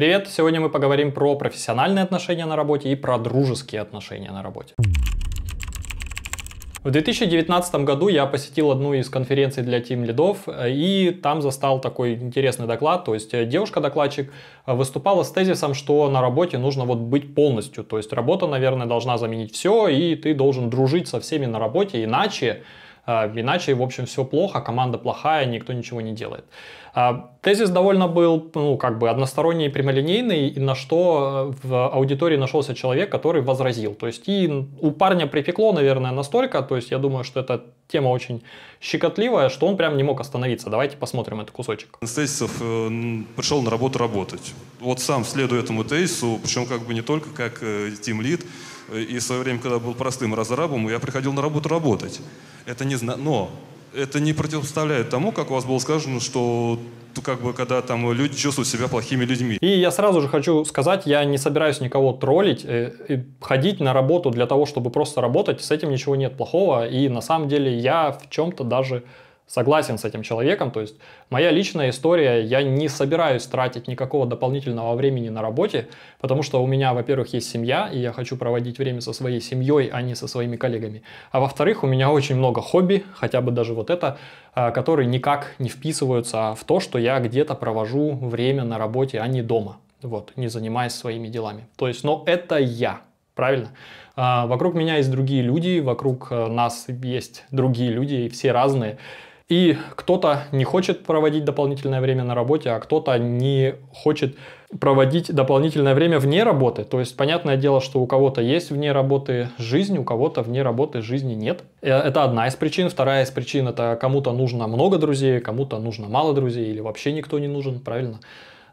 Привет! Сегодня мы поговорим про профессиональные отношения на работе и про дружеские отношения на работе. В 2019 году я посетил одну из конференций для team лидов э, и там застал такой интересный доклад. То есть э, девушка-докладчик э, выступала с тезисом, что на работе нужно вот быть полностью. То есть работа, наверное, должна заменить все, и ты должен дружить со всеми на работе, иначе а, иначе, в общем, все плохо, команда плохая, никто ничего не делает. А, тезис довольно был, ну, как бы односторонний и прямолинейный, на что э, в аудитории нашелся человек, который возразил. То есть и у парня припекло, наверное, настолько, то есть я думаю, что эта тема очень щекотливая, что он прям не мог остановиться. Давайте посмотрим этот кусочек. Анастасисов э, пришел на работу работать. Вот сам следуя этому тезису, причем как бы не только как тим-лид, э, и в свое время, когда был простым разрабом, я приходил на работу работать. Это не зна... Но это не противопоставляет тому, как у вас было сказано, что как бы когда там люди чувствуют себя плохими людьми. И я сразу же хочу сказать, я не собираюсь никого троллить, э, и ходить на работу для того, чтобы просто работать, с этим ничего нет плохого, и на самом деле я в чем-то даже согласен с этим человеком. То есть моя личная история, я не собираюсь тратить никакого дополнительного времени на работе, потому что у меня, во-первых, есть семья, и я хочу проводить время со своей семьей, а не со своими коллегами. А во-вторых, у меня очень много хобби, хотя бы даже вот это, а, которые никак не вписываются в то, что я где-то провожу время на работе, а не дома. Вот, не занимаясь своими делами. То есть, но это я, правильно? А, вокруг меня есть другие люди, вокруг э, нас есть другие люди, и все разные. И кто-то не хочет проводить дополнительное время на работе, а кто-то не хочет проводить дополнительное время вне работы. То есть, понятное дело, что у кого-то есть вне работы жизнь, у кого-то вне работы жизни нет. Э, это одна из причин. Вторая из причин – это кому-то нужно много друзей, кому-то нужно мало друзей или вообще никто не нужен, правильно?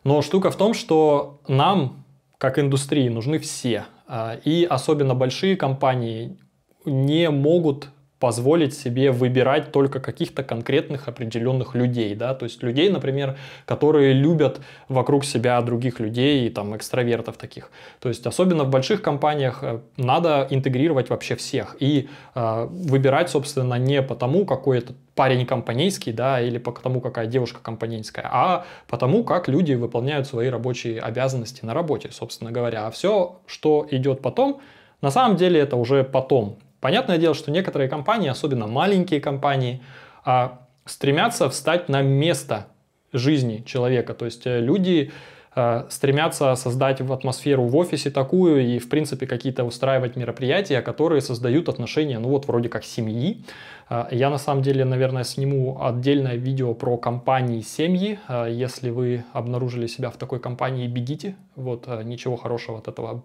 Но штука в том, что нам, как индустрии, нужны все. Э, и особенно большие компании не могут позволить себе выбирать только каких-то конкретных определенных людей, да, то есть людей, например, которые любят вокруг себя других людей и там экстравертов таких. То есть особенно в больших компаниях э, надо интегрировать вообще всех и э, выбирать, собственно, не потому, какой этот парень компанейский, да, или по тому, какая девушка компанейская, а потому, как люди выполняют свои рабочие обязанности на работе, собственно говоря. А все, что идет потом, на самом деле это уже потом. Понятное дело, что некоторые компании, особенно маленькие компании, а, стремятся встать на место жизни человека. То есть э, люди э, стремятся создать в атмосферу в офисе такую и, в принципе, какие-то устраивать мероприятия, которые создают отношения, ну вот, вроде как семьи. А, я, на самом деле, наверное, сниму отдельное видео про компании семьи. А, если вы обнаружили себя в такой компании, бегите. Вот, э, ничего хорошего от этого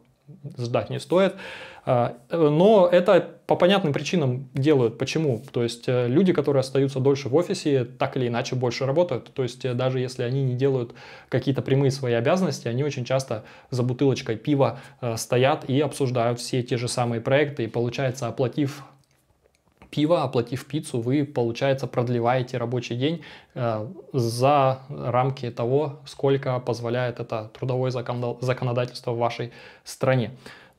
ждать не стоит. А, но это по понятным причинам делают. Почему? То есть э, люди, которые остаются дольше в офисе, так или иначе больше работают. То есть э, даже если они не делают какие-то прямые свои обязанности, они очень часто за бутылочкой пива э, стоят и обсуждают все те же самые проекты. И получается, оплатив пива, оплатив пиццу, вы, получается, продлеваете рабочий день э, за рамки того, сколько позволяет это трудовое законодательство в вашей стране.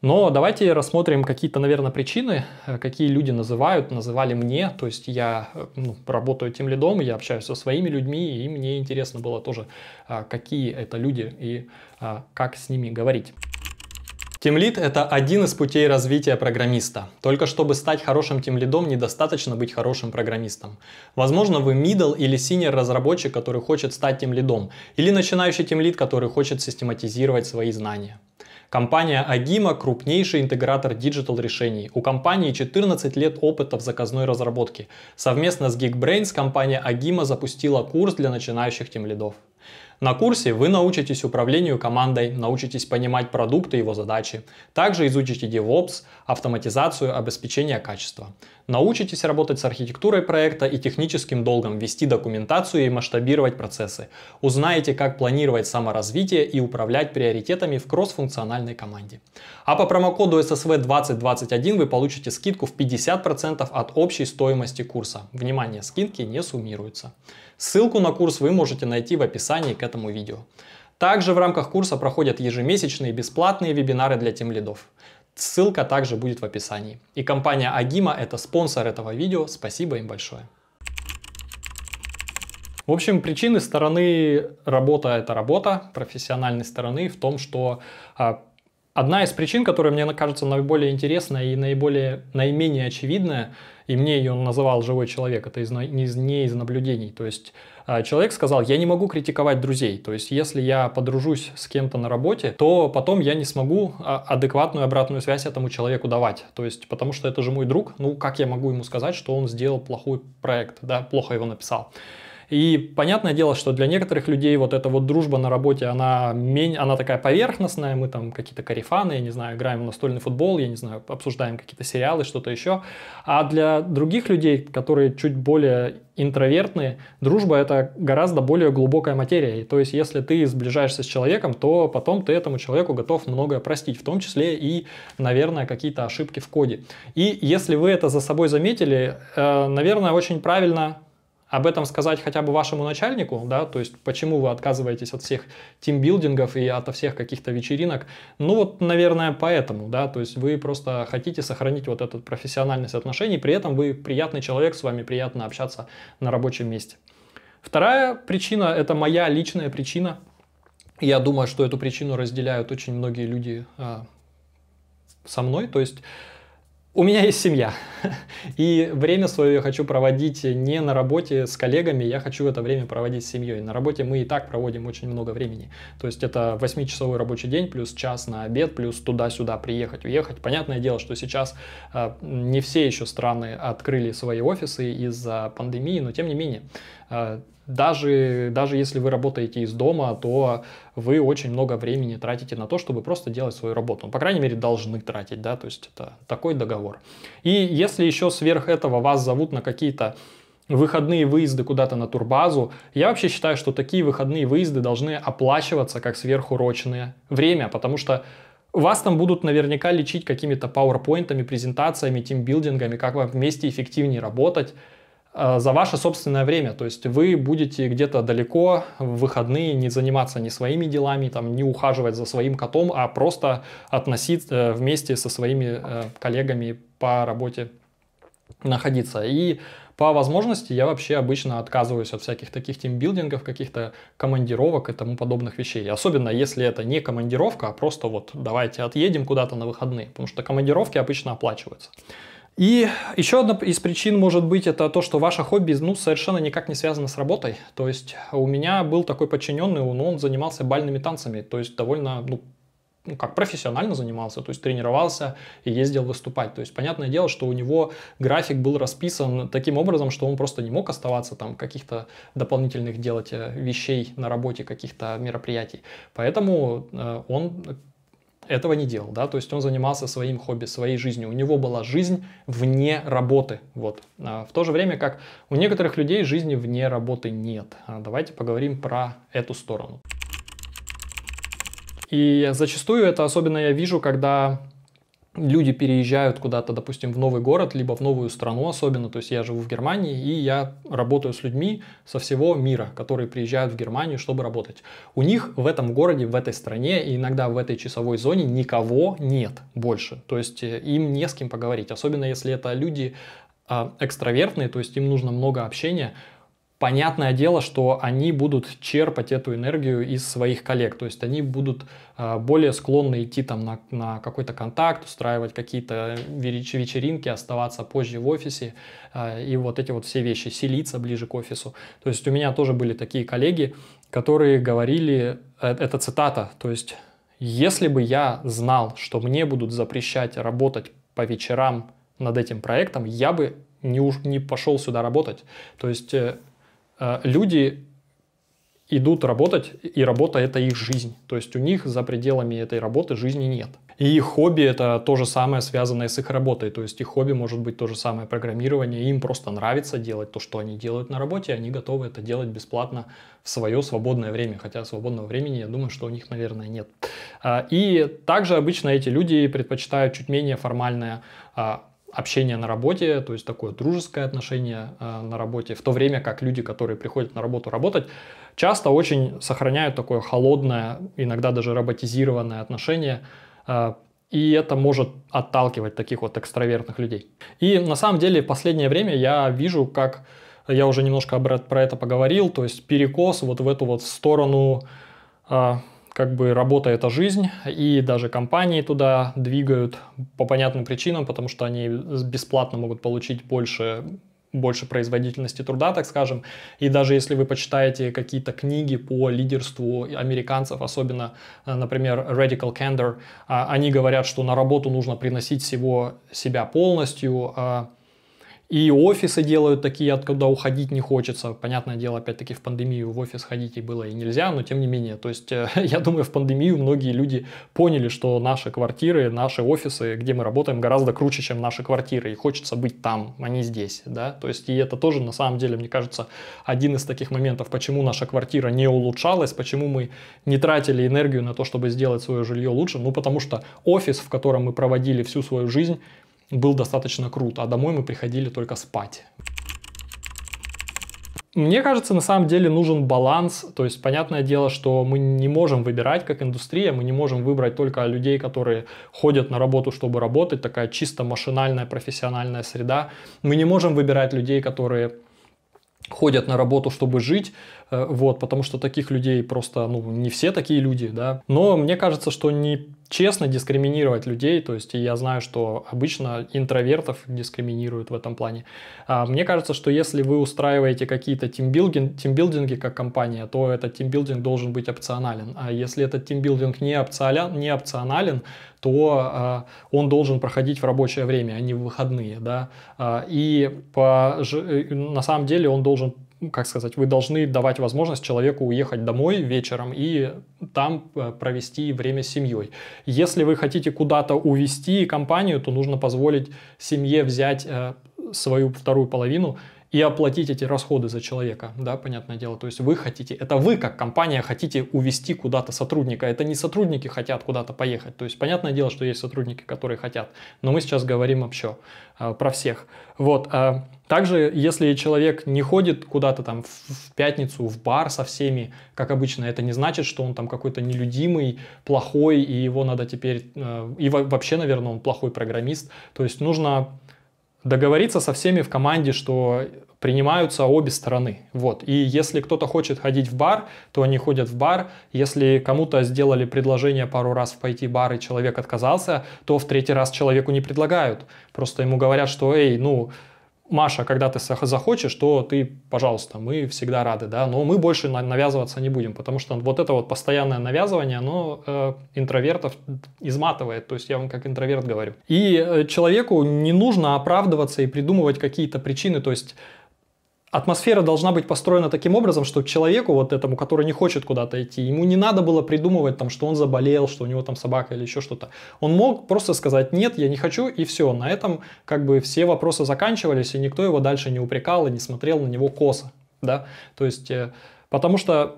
Но давайте рассмотрим какие-то, наверное, причины, э, какие люди называют, называли мне. То есть я э, ну, работаю тем лидом, я общаюсь со своими людьми, и мне интересно было тоже, какие это люди и как с ними говорить. Тимлид — это один из путей развития программиста. Только чтобы стать хорошим тимлидом, недостаточно быть хорошим программистом. Возможно, вы middle или senior разработчик, который хочет стать тимлидом, или начинающий тимлид, который хочет систематизировать свои знания. Компания Agima – крупнейший интегратор диджитал решений. У компании 14 лет опыта в заказной разработке. Совместно с Geekbrains компания Agima запустила курс для начинающих тимлидов. На курсе вы научитесь управлению командой, научитесь понимать продукты и его задачи. Также изучите DevOps, автоматизацию обеспечение качества. Научитесь работать с архитектурой проекта и техническим долгом, вести документацию и масштабировать процессы. Узнаете, как планировать саморазвитие и управлять приоритетами в кроссфункциональной команде. А по промокоду SSV2021 вы получите скидку в 50% от общей стоимости курса. Внимание, скидки не суммируются. Ссылку на курс вы можете найти в описании к этому видео. Также в рамках курса проходят ежемесячные бесплатные вебинары для тимлидов. Ссылка также будет в описании. И компания Агима это спонсор этого видео, спасибо им большое. В общем, причины стороны работа это работа, профессиональной стороны в том, что а, Одна из причин, которая мне кажется наиболее интересная и наиболее, наименее очевидная, и мне ее называл «живой человек», это из, не, из, не из наблюдений, то есть а, человек сказал, я не могу критиковать друзей, то есть если я подружусь с кем-то на работе, то потом я не смогу а, адекватную обратную связь этому человеку давать, то есть потому что это же мой друг, ну как я могу ему сказать, что он сделал плохой проект, да, плохо его написал. И понятное дело, что для некоторых людей вот эта вот дружба на работе, она, мень... она такая поверхностная, мы там какие-то карифаны, я не знаю, играем в настольный футбол, я не знаю, обсуждаем какие-то сериалы, что-то еще. А для других людей, которые чуть более интровертные, дружба это гораздо более глубокая материя. И то есть, если ты сближаешься с человеком, то потом ты этому человеку готов многое простить, в том числе и, наверное, какие-то ошибки в коде. И если вы это за собой заметили, э, наверное, очень правильно об этом сказать хотя бы вашему начальнику, да, то есть почему вы отказываетесь от всех тимбилдингов и от всех каких-то вечеринок, ну вот, наверное, поэтому, да, то есть вы просто хотите сохранить вот эту профессиональность отношений, при этом вы приятный человек, с вами приятно общаться на рабочем месте. Вторая причина, это моя личная причина, я думаю, что эту причину разделяют очень многие люди а, со мной, то есть у меня есть семья, и время свое я хочу проводить не на работе с коллегами, я хочу это время проводить с семьей. На работе мы и так проводим очень много времени. То есть это 8-часовой рабочий день, плюс час на обед, плюс туда-сюда приехать, уехать. Понятное дело, что сейчас а, не все еще страны открыли свои офисы из-за пандемии, но тем не менее а, даже, даже если вы работаете из дома, то вы очень много времени тратите на то, чтобы просто делать свою работу. Ну, по крайней мере, должны тратить, да, то есть это такой договор. И если еще сверх этого вас зовут на какие-то выходные выезды куда-то на турбазу. Я вообще считаю, что такие выходные выезды должны оплачиваться как сверхурочное время, потому что вас там будут наверняка лечить какими-то пауэрпоинтами, презентациями, тимбилдингами, как вам вместе эффективнее работать. Э, за ваше собственное время. То есть вы будете где-то далеко в выходные не заниматься ни своими делами, там, не ухаживать за своим котом, а просто относиться э, вместе со своими э, коллегами по работе находиться. И по возможности я вообще обычно отказываюсь от всяких таких тимбилдингов, каких-то командировок и тому подобных вещей. Особенно если это не командировка, а просто вот давайте отъедем куда-то на выходные, потому что командировки обычно оплачиваются. И еще одна из причин может быть это то, что ваше хобби ну, совершенно никак не связано с работой. То есть у меня был такой подчиненный, но он занимался бальными танцами, то есть довольно ну, ну, как профессионально занимался, то есть тренировался и ездил выступать. То есть понятное дело, что у него график был расписан таким образом, что он просто не мог оставаться там каких-то дополнительных делать э, вещей на работе, каких-то мероприятий. Поэтому э, он этого не делал, да, то есть он занимался своим хобби, своей жизнью, у него была жизнь вне работы, вот. А в то же время, как у некоторых людей жизни вне работы нет. А давайте поговорим про эту сторону. И зачастую это особенно я вижу, когда люди переезжают куда-то, допустим, в новый город, либо в новую страну особенно, то есть я живу в Германии, и я работаю с людьми со всего мира, которые приезжают в Германию, чтобы работать. У них в этом городе, в этой стране и иногда в этой часовой зоне никого нет больше, то есть э, им не с кем поговорить, особенно если это люди а, экстравертные, то есть им нужно много общения, понятное дело, что они будут черпать эту энергию из своих коллег. То есть они будут а, более склонны идти там на, на какой-то контакт, устраивать какие-то вечеринки, оставаться позже в офисе а, и вот эти вот все вещи, селиться ближе к офису. То есть у меня тоже были такие коллеги, которые говорили, э, это цитата, то есть если бы я знал, что мне будут запрещать работать по вечерам над этим проектом, я бы не, уж, не пошел сюда работать. То есть э, Э, люди идут работать, и работа – это их жизнь. То есть у них за пределами этой работы жизни нет. И их хобби – это то же самое, связанное с их работой. То есть их хобби может быть то же самое программирование. Им просто нравится делать то, что они делают на работе, они готовы это делать бесплатно в свое свободное время. Хотя свободного времени, я думаю, что у них, наверное, нет. А, и также обычно эти люди предпочитают чуть менее формальное а, общение на работе, то есть такое дружеское отношение э, на работе, в то время как люди, которые приходят на работу работать, часто очень сохраняют такое холодное, иногда даже роботизированное отношение, э, и это может отталкивать таких вот экстравертных людей. И на самом деле в последнее время я вижу, как я уже немножко про это поговорил, то есть перекос вот в эту вот сторону э, как бы работа – это жизнь, и даже компании туда двигают по понятным причинам, потому что они бесплатно могут получить больше больше производительности труда, так скажем. И даже если вы почитаете какие-то книги по лидерству американцев, особенно, э, например, Radical Candor, а, они говорят, что на работу нужно приносить всего себя полностью, а, и офисы делают такие, откуда уходить не хочется. Понятное дело, опять-таки, в пандемию в офис ходить и было и нельзя, но тем не менее. То есть, э, я думаю, в пандемию многие люди поняли, что наши квартиры, наши офисы, где мы работаем, гораздо круче, чем наши квартиры. И хочется быть там, а не здесь. Да? То есть, и это тоже, на самом деле, мне кажется, один из таких моментов, почему наша квартира не улучшалась, почему мы не тратили энергию на то, чтобы сделать свое жилье лучше. Ну, потому что офис, в котором мы проводили всю свою жизнь, был достаточно крут, а домой мы приходили только спать. Мне кажется, на самом деле нужен баланс, то есть понятное дело, что мы не можем выбирать как индустрия, мы не можем выбрать только людей, которые ходят на работу, чтобы работать, такая чисто машинальная профессиональная среда, мы не можем выбирать людей, которые ходят на работу, чтобы жить, э, вот, потому что таких людей просто, ну, не все такие люди, да, но мне кажется, что не честно дискриминировать людей, то есть я знаю, что обычно интровертов дискриминируют в этом плане. А, мне кажется, что если вы устраиваете какие-то тимбилдинг, тимбилдинги как компания, то этот тимбилдинг должен быть опционален. А если этот тимбилдинг не опционален, не опционален то э, он должен проходить в рабочее время, а не в выходные. Да? А, и по, э, на самом деле он должен ну, как сказать, вы должны давать возможность человеку уехать домой вечером и там э, провести время с семьей. Если вы хотите куда-то увезти компанию, то нужно позволить семье взять э, свою вторую половину и оплатить эти расходы за человека, да, понятное дело. То есть вы хотите, это вы как компания хотите увести куда-то сотрудника, это не сотрудники хотят куда-то поехать. То есть понятное дело, что есть сотрудники, которые хотят, но мы сейчас говорим вообще э, про всех. Вот. Э, также, если человек не ходит куда-то там в, в пятницу в бар со всеми, как обычно, это не значит, что он там какой-то нелюдимый, плохой, и его надо теперь... Э, и вообще, наверное, он плохой программист. То есть нужно договориться со всеми в команде, что принимаются обе стороны. Вот. И если кто-то хочет ходить в бар, то они ходят в бар. Если кому-то сделали предложение пару раз в пойти в бар, и человек отказался, то в третий раз человеку не предлагают. Просто ему говорят, что «Эй, ну, Маша, когда ты захочешь, то ты, пожалуйста, мы всегда рады, да, но мы больше навязываться не будем, потому что вот это вот постоянное навязывание, оно э, интровертов изматывает, то есть я вам как интроверт говорю. И э, человеку не нужно оправдываться и придумывать какие-то причины, то есть Атмосфера должна быть построена таким образом, что человеку вот этому, который не хочет куда-то идти, ему не надо было придумывать там, что он заболел, что у него там собака или еще что-то. Он мог просто сказать нет, я не хочу и все. На этом как бы все вопросы заканчивались и никто его дальше не упрекал и не смотрел на него косо, да. То есть, э, потому что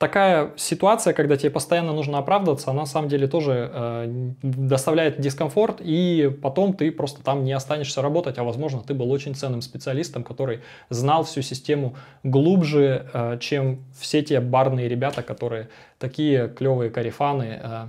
такая ситуация, когда тебе постоянно нужно оправдываться, она на самом деле тоже э, доставляет дискомфорт, и потом ты просто там не останешься работать, а возможно ты был очень ценным специалистом, который знал всю систему глубже, э, чем все те барные ребята, которые такие клевые карифаны. Э,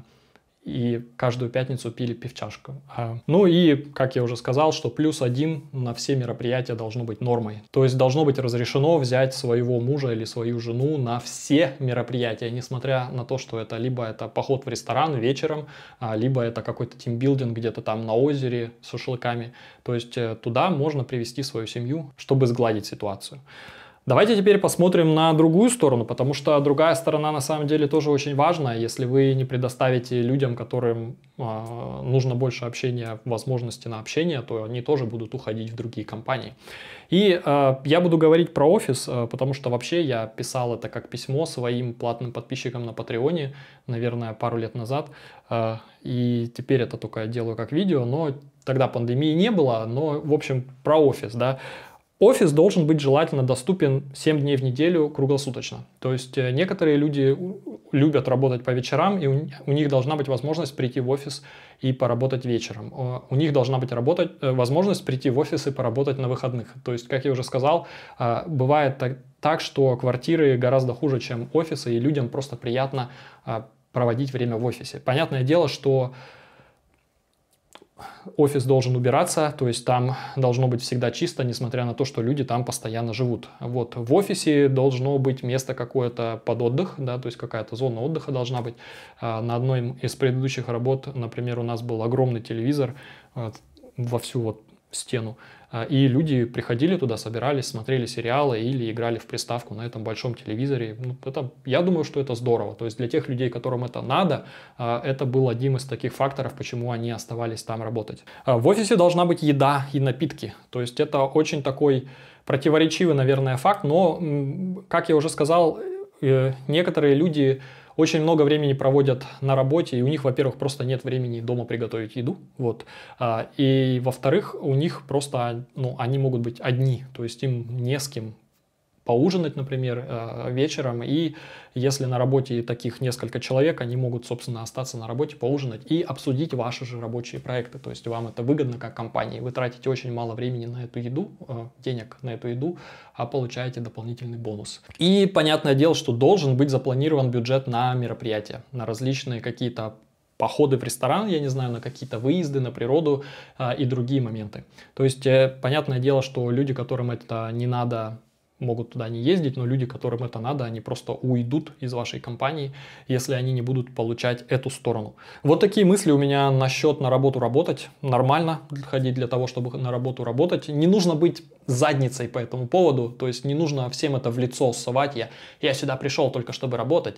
и каждую пятницу пили пивчашку. А, ну и, как я уже сказал, что плюс один на все мероприятия должно быть нормой. То есть должно быть разрешено взять своего мужа или свою жену на все мероприятия, несмотря на то, что это либо это поход в ресторан вечером, а, либо это какой-то тимбилдинг где-то там на озере с шашлыками. То есть э, туда можно привести свою семью, чтобы сгладить ситуацию. Давайте теперь посмотрим на другую сторону, потому что другая сторона на самом деле тоже очень важна. Если вы не предоставите людям, которым э, нужно больше общения, возможности на общение, то они тоже будут уходить в другие компании. И э, я буду говорить про офис, э, потому что вообще я писал это как письмо своим платным подписчикам на Патреоне, наверное, пару лет назад. Э, и теперь это только делаю как видео, но тогда пандемии не было, но, в общем, про офис, да. Офис должен быть желательно доступен 7 дней в неделю круглосуточно. То есть э, некоторые люди любят работать по вечерам, и у них должна быть возможность прийти в офис и поработать вечером. У них должна быть работать, э, возможность прийти в офис и поработать на выходных. То есть, как я уже сказал, а, бывает так, так что квартиры гораздо хуже, чем офисы, и людям просто приятно а, проводить время в офисе. Понятное дело, что офис должен убираться, то есть там должно быть всегда чисто, несмотря на то, что люди там постоянно живут. Вот в офисе должно быть место какое-то под отдых, да, то есть какая-то зона отдыха должна быть. А, на одной из предыдущих работ, например, у нас был огромный телевизор, а, во всю вот стену. А, и люди приходили туда, собирались, смотрели сериалы или играли в приставку на этом большом телевизоре. Ну, это, я думаю, что это здорово. То есть для тех людей, которым это надо, а, это был одним из таких факторов, почему они оставались там работать. А, в офисе должна быть еда и напитки. То есть это очень такой противоречивый, наверное, факт, но, как я уже сказал, э, некоторые люди очень много времени проводят на работе, и у них, во-первых, просто нет времени дома приготовить еду, вот, а, и, во-вторых, у них просто, ну, они могут быть одни, то есть им не с кем поужинать, например, э, вечером. И если на работе таких несколько человек, они могут, собственно, остаться на работе, поужинать и обсудить ваши же рабочие проекты. То есть вам это выгодно как компании. Вы тратите очень мало времени на эту еду, э, денег на эту еду, а получаете дополнительный бонус. И понятное дело, что должен быть запланирован бюджет на мероприятия, на различные какие-то походы в ресторан, я не знаю, на какие-то выезды, на природу э, и другие моменты. То есть, э, понятное дело, что люди, которым это не надо могут туда не ездить, но люди, которым это надо, они просто уйдут из вашей компании, если они не будут получать эту сторону. Вот такие мысли у меня насчет на работу работать. Нормально ходить для того, чтобы на работу работать. Не нужно быть задницей по этому поводу, то есть не нужно всем это в лицо ссывать. Я, я сюда пришел только чтобы работать.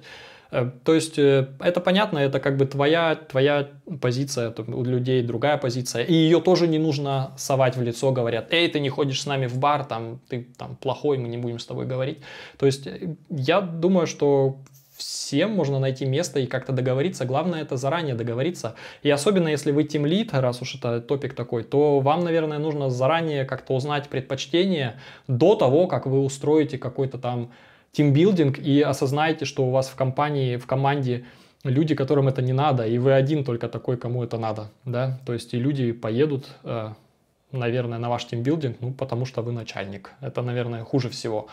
Э, то есть э, это понятно, это как бы твоя, твоя позиция, у людей другая позиция. И ее тоже не нужно совать в лицо, говорят, эй, ты не ходишь с нами в бар, там, ты там плохой, мы не будем с тобой говорить. То есть э, я думаю, что всем можно найти место и как-то договориться. Главное это заранее договориться. И особенно если вы тем лид, раз уж это топик такой, то вам, наверное, нужно заранее как-то узнать предпочтение до того, как вы устроите какой-то там тимбилдинг и осознаете, что у вас в компании, в команде люди, которым это не надо, и вы один только такой, кому это надо, да, то есть и люди поедут, э, наверное, на ваш тимбилдинг, ну, потому что вы начальник, это, наверное, хуже всего.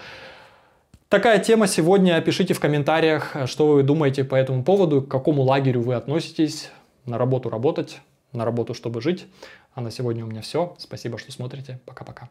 Такая тема сегодня. Пишите в комментариях, что вы думаете по этому поводу, к какому лагерю вы относитесь. На работу работать, на работу чтобы жить. А на сегодня у меня все. Спасибо, что смотрите. Пока-пока.